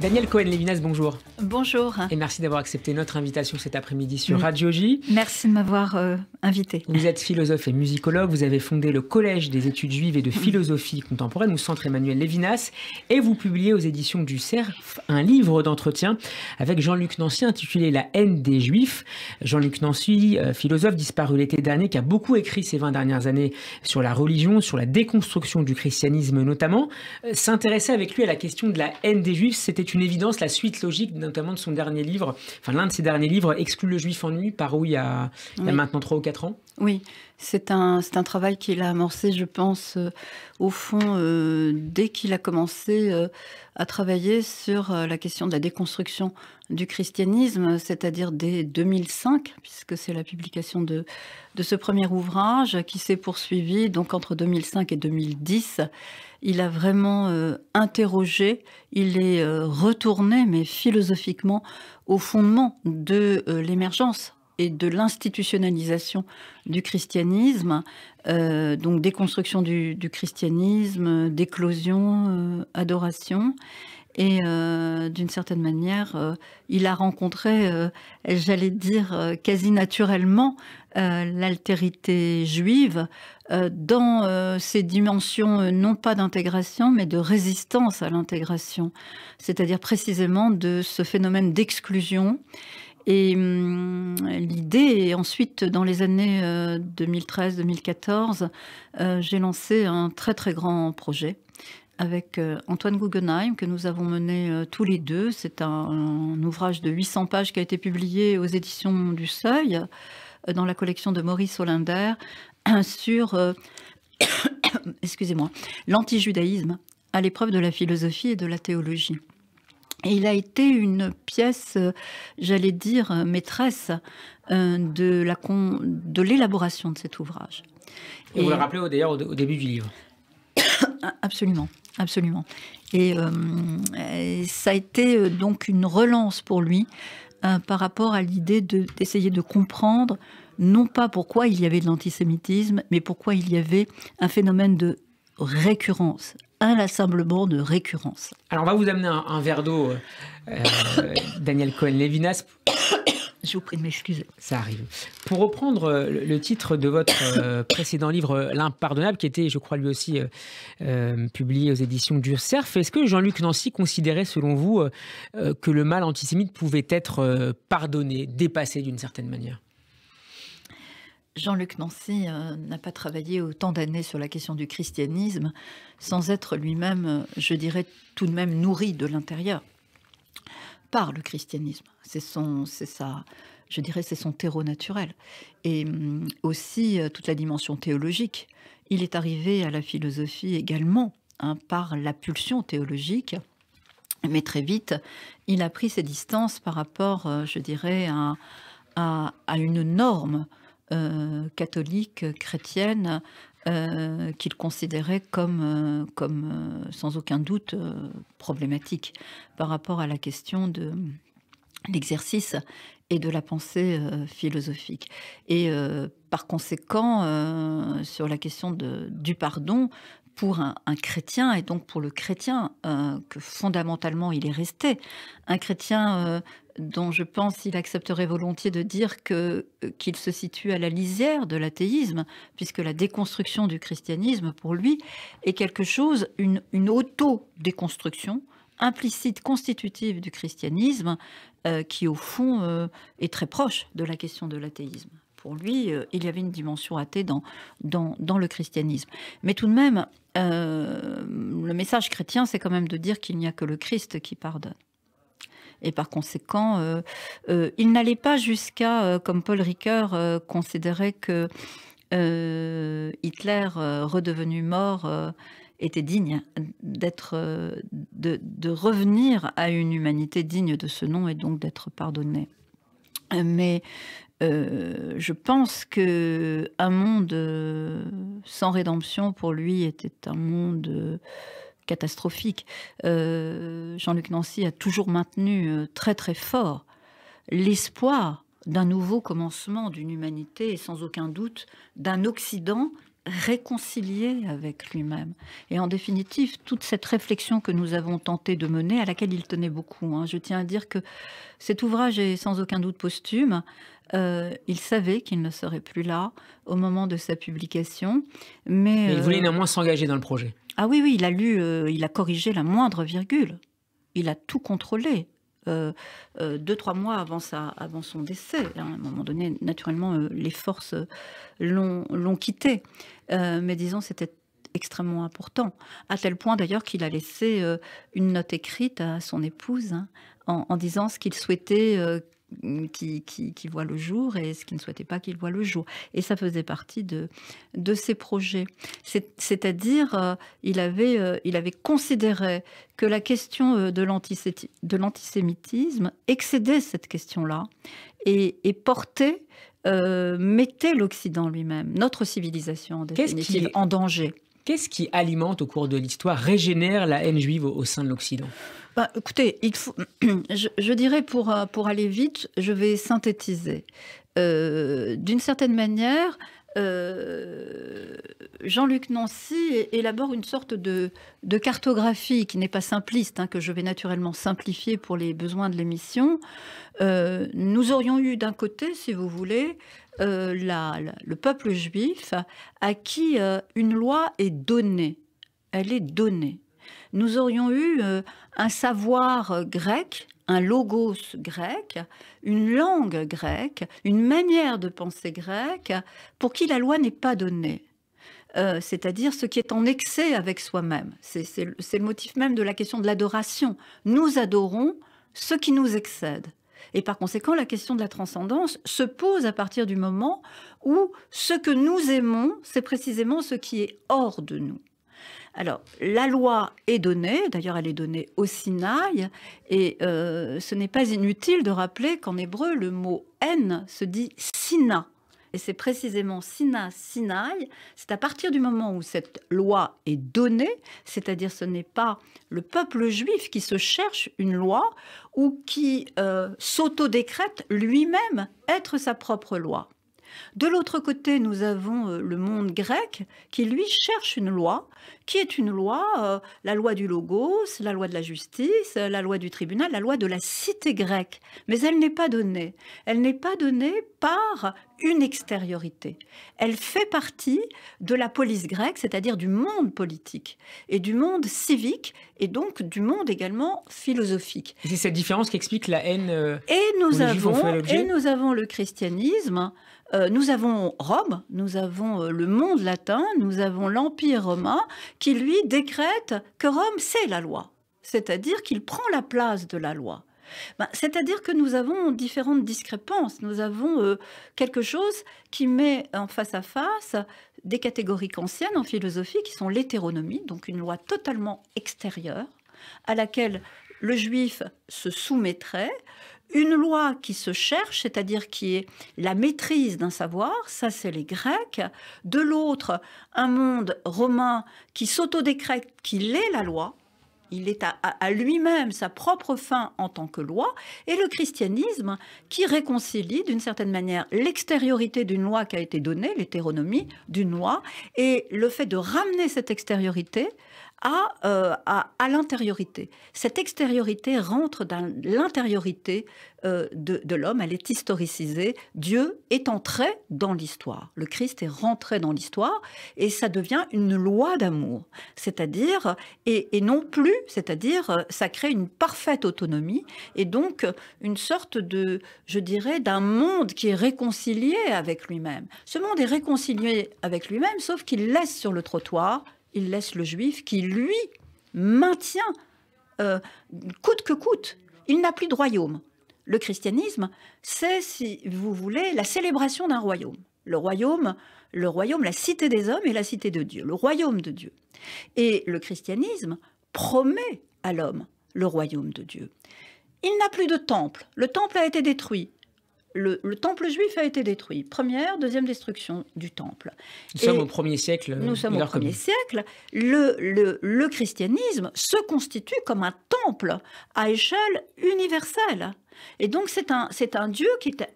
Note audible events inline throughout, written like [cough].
Daniel Cohen-Lévinas, bonjour. Bonjour. Et merci d'avoir accepté notre invitation cet après-midi sur mm. Radio J. Merci de m'avoir euh, invité. Vous êtes philosophe et musicologue, vous avez fondé le Collège des études juives et de mm. philosophie contemporaine au Centre Emmanuel Lévinas et vous publiez aux éditions du CERF un livre d'entretien avec Jean-Luc Nancy intitulé La haine des juifs. Jean-Luc Nancy, euh, philosophe disparu l'été dernier, qui a beaucoup écrit ces 20 dernières années sur la religion, sur la déconstruction du christianisme notamment, euh, s'intéressait avec lui à la question de la haine des juifs, c'était c'est une évidence, la suite logique, notamment de son dernier livre, enfin l'un de ses derniers livres, Exclut le juif en par où il a, il y a maintenant 3 ou 4 ans. Oui, c'est un, travail qu'il a amorcé, je pense, euh, au fond, euh, dès qu'il a commencé euh, à travailler sur la question de la déconstruction du christianisme, c'est-à-dire dès 2005, puisque c'est la publication de, de ce premier ouvrage qui s'est poursuivi donc entre 2005 et 2010. Il a vraiment interrogé, il est retourné, mais philosophiquement, au fondement de l'émergence et de l'institutionnalisation du christianisme, euh, donc déconstruction du, du christianisme, d'éclosion, euh, adoration. Et euh, d'une certaine manière, il a rencontré, j'allais dire quasi naturellement, l'altérité juive dans ses dimensions non pas d'intégration, mais de résistance à l'intégration, c'est-à-dire précisément de ce phénomène d'exclusion et hum, l'idée, et ensuite, dans les années 2013-2014, euh, euh, j'ai lancé un très très grand projet avec euh, Antoine Guggenheim que nous avons mené tous les deux. C'est un, ouvrage de 800 pages qui a été publié aux éditions du Seuil dans la collection de Maurice Hollander [coughs] sur [coughs] excusez-moi, l'antijudaïsme à l'épreuve de la philosophie et de la théologie. Et il a été une pièce, euh, j'allais dire, euh, maîtresse euh, de, de l'élaboration de cet ouvrage. Et, vous le rappelez d'ailleurs au début du livre. [coughs] Ah, absolument, absolument. Et, ça a été donc une relance pour lui par rapport à l'idée d'essayer de comprendre non pas pourquoi il y avait de l'antisémitisme, mais pourquoi il y avait un phénomène de récurrence inlassablement de récurrence. Alors on va vous amener un, verre d'eau, euh, [coughs] Daniel Cohen-Lévinas. Je vous prie de m'excuser. Ça arrive. Pour reprendre euh, le titre de votre euh, précédent livre, L'impardonnable, qui était, je crois, lui aussi publié aux éditions du Cerf, est-ce que Jean-Luc Nancy considérait, selon vous, que le mal antisémite pouvait être pardonné, dépassé d'une certaine manière Jean-Luc Nancy euh, n'a pas travaillé autant d'années sur la question du christianisme sans être lui-même, euh, je dirais, tout de même nourri de l'intérieur par le christianisme. C'est son, c'est ça, je dirais, c'est son terreau naturel. Et hum, aussi euh, toute la dimension théologique. Il est arrivé à la philosophie également hein, par la pulsion théologique. Mais très vite, il a pris ses distances par rapport, je dirais, à une norme euh, catholique, euh, chrétienne, euh, qu'il considérait comme, comme sans aucun doute problématique par rapport à la question de l'exercice et de la pensée philosophique. Et par conséquent, sur la question de, du pardon, pour un, chrétien, et donc pour le chrétien, que fondamentalement il est resté, un chrétien dont je pense qu'il accepterait volontiers de dire que euh, qu'il se situe à la lisière de l'athéisme, puisque la déconstruction du christianisme, pour lui, est quelque chose, une, une auto-déconstruction implicite, constitutive du christianisme, euh, qui au fond euh, est très proche de la question de l'athéisme. Pour lui, il y avait une dimension athée dans, dans le christianisme. Mais tout de même, le message chrétien, c'est quand même de dire qu'il n'y a que le Christ qui pardonne. Et par conséquent, euh, euh, il n'allait pas jusqu'à, euh, comme Paul Ricoeur considérait que Hitler, redevenu mort, était digne d'être, de, revenir à une humanité digne de ce nom et donc d'être pardonné. Mais je pense que un monde sans rédemption pour lui était un monde catastrophique. Euh, Jean-Luc Nancy a toujours maintenu euh, très très fort l'espoir d'un nouveau commencement d'une humanité et sans aucun doute d'un Occident réconcilié avec lui-même. Et en définitive, toute cette réflexion que nous avons tenté de mener, à laquelle il tenait beaucoup, hein, je tiens à dire que cet ouvrage est sans aucun doute posthume. Euh, il savait qu'il ne serait plus là au moment de sa publication, mais, il voulait néanmoins s'engager dans le projet. Ah oui, oui, il a lu, euh, il a corrigé la moindre virgule. Il a tout contrôlé. Euh, euh, deux, trois mois avant, sa, avant son décès. Hein. à un moment donné, naturellement, les forces l'ont quitté. mais disons, c'était extrêmement important, à tel point d'ailleurs qu'il a laissé une note écrite à son épouse hein, en, en, disant ce qu'il souhaitait qui, voit le jour et ce qui ne souhaitait pas qu'il voit le jour. Et ça faisait partie de, de ses projets. C'est-à-dire, euh, il, avait, euh, il avait considéré que la question euh, de l'antisémitisme excédait cette question-là et, portait, mettait l'Occident lui-même, notre civilisation en danger. Qu'est-ce qui alimente au cours de l'histoire, régénère la haine juive au sein de l'Occident bah, écoutez, [clears throat] je, dirais pour, euh, pour aller vite, je vais synthétiser. Euh, d'une certaine manière, euh, Jean-Luc Nancy élabore une sorte de, cartographie qui n'est pas simpliste, hein, que je vais naturellement simplifier pour les besoins de l'émission. nous aurions eu d'un côté, si vous voulez, le peuple juif à qui une loi est donnée. Elle est donnée nous aurions eu euh, un savoir euh, grec, un logos grec, une langue grecque, une manière de penser grecque, pour qui la loi n'est pas donnée. Euh, c'est-à-dire ce qui est en excès avec soi-même. C'est le motif même de la question de l'adoration. Nous adorons ce qui nous excède. Et par conséquent, la question de la transcendance se pose à partir du moment où ce que nous aimons, c'est précisément ce qui est hors de nous. Alors, la loi est donnée, d'ailleurs elle est donnée au Sinaï, et euh, ce n'est pas inutile de rappeler qu'en hébreu, le mot haine se dit Sina. Et c'est précisément Sina, Sinaï. C'est à partir du moment où cette loi est donnée, c'est-à-dire ce n'est pas le peuple juif qui se cherche une loi ou qui euh, s'autodécrète lui-même être sa propre loi. De l'autre côté, nous avons euh, le monde grec qui, lui, cherche une loi, qui est une loi, euh, la loi du logos, la loi de la justice, euh, la loi du tribunal, la loi de la cité grecque. Mais elle n'est pas donnée. Elle n'est pas donnée par une extériorité. Elle fait partie de la police grecque, c'est-à-dire du monde politique et du monde civique et donc du monde également philosophique. C'est cette différence qui explique la haine. et nous avons et nous avons le christianisme euh, nous avons Rome, nous avons euh, le monde latin, nous avons l'Empire romain qui, lui, décrète que Rome, c'est la loi, c'est-à-dire qu'il prend la place de la loi. Ben, c'est-à-dire que nous avons différentes discrépances. Nous avons euh, quelque chose qui met en face à face des catégories anciennes en philosophie qui sont l'hétéronomie, donc une loi totalement extérieure à laquelle le juif se soumettrait. Une loi qui se cherche, c'est-à-dire qui est la maîtrise d'un savoir, ça c'est les Grecs. De l'autre, un monde romain qui s'autodécrète qu'il est la loi, il est à, lui-même sa propre fin en tant que loi, et le christianisme qui réconcilie d'une certaine manière l'extériorité d'une loi qui a été donnée, l'hétéronomie d'une loi, et le fait de ramener cette extériorité euh, à, à, l'intériorité. Cette extériorité rentre dans l'intériorité euh, de, l'homme, elle est historicisée. Dieu est entré dans l'histoire. Le Christ est rentré dans l'histoire et ça devient une loi d'amour. C'est-à-dire, et, non plus, c'est-à-dire, ça crée une parfaite autonomie et donc une sorte de, je dirais, d'un monde qui est réconcilié avec lui-même. Ce monde est réconcilié avec lui-même, sauf qu'il laisse sur le trottoir il laisse le juif qui, lui, maintient euh, coûte que coûte. Il n'a plus de royaume. Le christianisme, c'est, si vous voulez, la célébration d'un royaume. Le royaume, le royaume, la cité des hommes et la cité de Dieu, le royaume de Dieu. Et le christianisme promet à l'homme le royaume de Dieu. Il n'a plus de temple. Le temple a été détruit le, temple juif a été détruit. Première, deuxième destruction du temple. Nous sommes au premier siècle. Nous sommes au premier siècle. Le, christianisme se constitue comme un temple à échelle universelle. Et donc c'est un, Dieu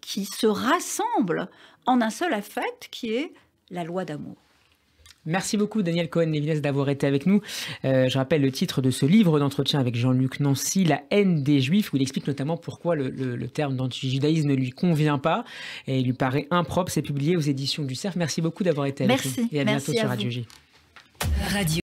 qui se rassemble en un seul affect qui est la loi d'amour. Merci beaucoup Daniel Cohen lévinès d'avoir été avec nous. Euh, je rappelle le titre de ce livre d'entretien avec Jean-Luc Nancy, La haine des juifs, où il explique notamment pourquoi le, terme d'antijudaïsme ne lui convient pas et lui paraît impropre. C'est publié aux éditions du CERF. Merci beaucoup d'avoir été avec nous et à bientôt sur Radio J. Radio.